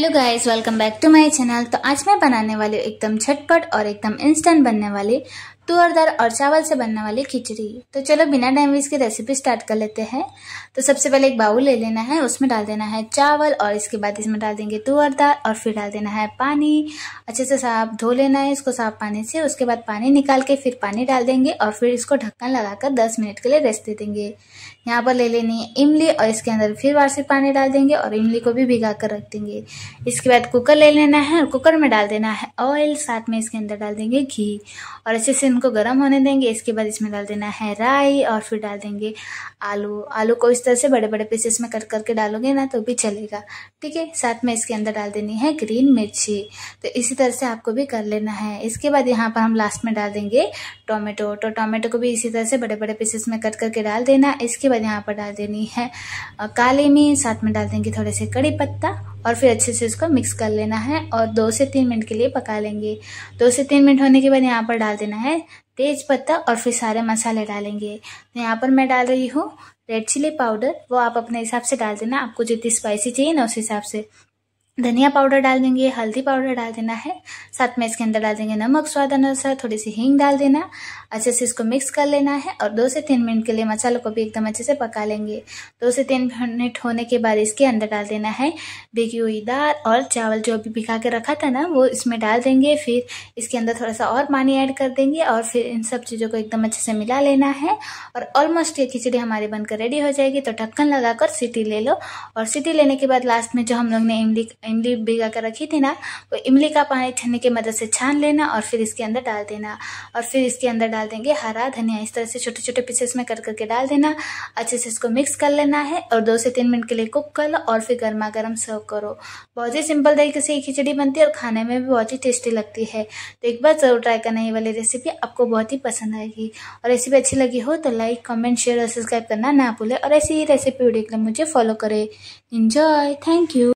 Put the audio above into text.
hello guys welcome back to my channel तो आज मैं बनाने वाली हूँ एकदम झटपट और एकदम इंस्टेंट बनने वाली तुअर दर और चावल से बनने वाली खिचड़ी तो चलो बिना टाइम वेस्ट की रेसिपी स्टार्ट कर लेते हैं तो सबसे पहले एक बाउल ले लेना है उसमें डाल देना है चावल और इसके बाद इसमें डाल देंगे तुअर दाल और फिर डाल देना है पानी अच्छे से साफ धो लेना है इसको साफ पानी से उसके बाद पानी निकाल के फिर पानी डाल देंगे और फिर इसको ढक्कन लगाकर दस मिनट के लिए रेस्ट दे देंगे यहाँ पर ले लेनी है इमली और इसके अंदर फिर वार्षिक पानी डाल देंगे और इमली को भी भिगा कर रख देंगे इसके बाद कुकर ले लेना है और कुकर में डाल देना है ऑयल साथ में इसके अंदर डाल देंगे घी और अच्छे से इनको गर्म होने देंगे इसके बाद इसमें डाल देना है राई और फिर डाल देंगे आलू आलू को इस तरह से बड़े बड़े पीसेस में कट करके डालोगे ना तो भी चलेगा ठीक है साथ में इसके अंदर डाल देनी है ग्रीन मिर्ची तो इसी तरह से आपको भी कर लेना है इसके बाद यहाँ पर हम लास्ट में डाल देंगे टोमेटो तो टोमेटो को भी इसी तरह से बड़े बड़े पीसेस में कट करके डाल देना इसके बाद यहाँ पर डाल देनी है काली मिर्च साथ में डाल देंगे थोड़े से कड़ी पत्ता और फिर अच्छे से उसको मिक्स कर लेना है और दो से तीन मिनट के लिए पका लेंगे दो से तीन मिनट होने के बाद यहाँ पर डाल देना है तेज पत्ता और फिर सारे मसाले डालेंगे तो यहाँ पर मैं डाल रही हूँ रेड चिली पाउडर वो आप अपने हिसाब से डाल देना आपको जितनी स्पाइसी चाहिए ना उस हिसाब से धनिया पाउडर डाल देंगे हल्दी पाउडर डाल देना है साथ में इसके अंदर डाल देंगे नमक स्वाद अनुसार थोड़ी सी हींग डाल देना अच्छे से इसको मिक्स कर लेना है और दो से तीन मिनट के लिए मसालों को भी एकदम अच्छे से पका लेंगे दो से तीन मिनट होने के बाद इसके अंदर डाल देना है भिगी हुई दाल और चावल जो अभी भिगा के रखा था ना वो इसमें डाल देंगे फिर इसके अंदर थोड़ा सा और पानी ऐड कर देंगे और फिर इन सब चीज़ों को एकदम अच्छे से मिला लेना है और ऑलमोस्ट ये खिचड़ी हमारी बनकर रेडी हो जाएगी तो ढक्कन लगाकर सीटी ले लो और सीटी लेने के बाद लास्ट में जो हम लोग ने इमली इमली भिगा कर रखी थी ना वो इमली का पानी छन्ने की मदद से छान लेना और फिर इसके अंदर डाल देना और फिर इसके अंदर डाल देंगे हरा धनिया इस तरह से छोटे छोटे पीसेस में कर करके डाल देना अच्छे से इसको मिक्स कर लेना है और दो से तीन मिनट के लिए कुक कर लो और फिर गर्मा गर्म सर्व करो बहुत ही सिंपल तरीके से खिचड़ी बनती है और खाने में भी बहुत ही टेस्टी लगती है तो एक बार ज़रूर ट्राई करना ये वाली रेसिपी आपको बहुत ही पसंद आएगी और रेसिपी अच्छी लगी हो तो लाइक कमेंट शेयर और सब्सक्राइब करना ना भूले और ऐसी ही रेसिपी वीडियो के लिए मुझे फॉलो करें इंजॉय थैंक यू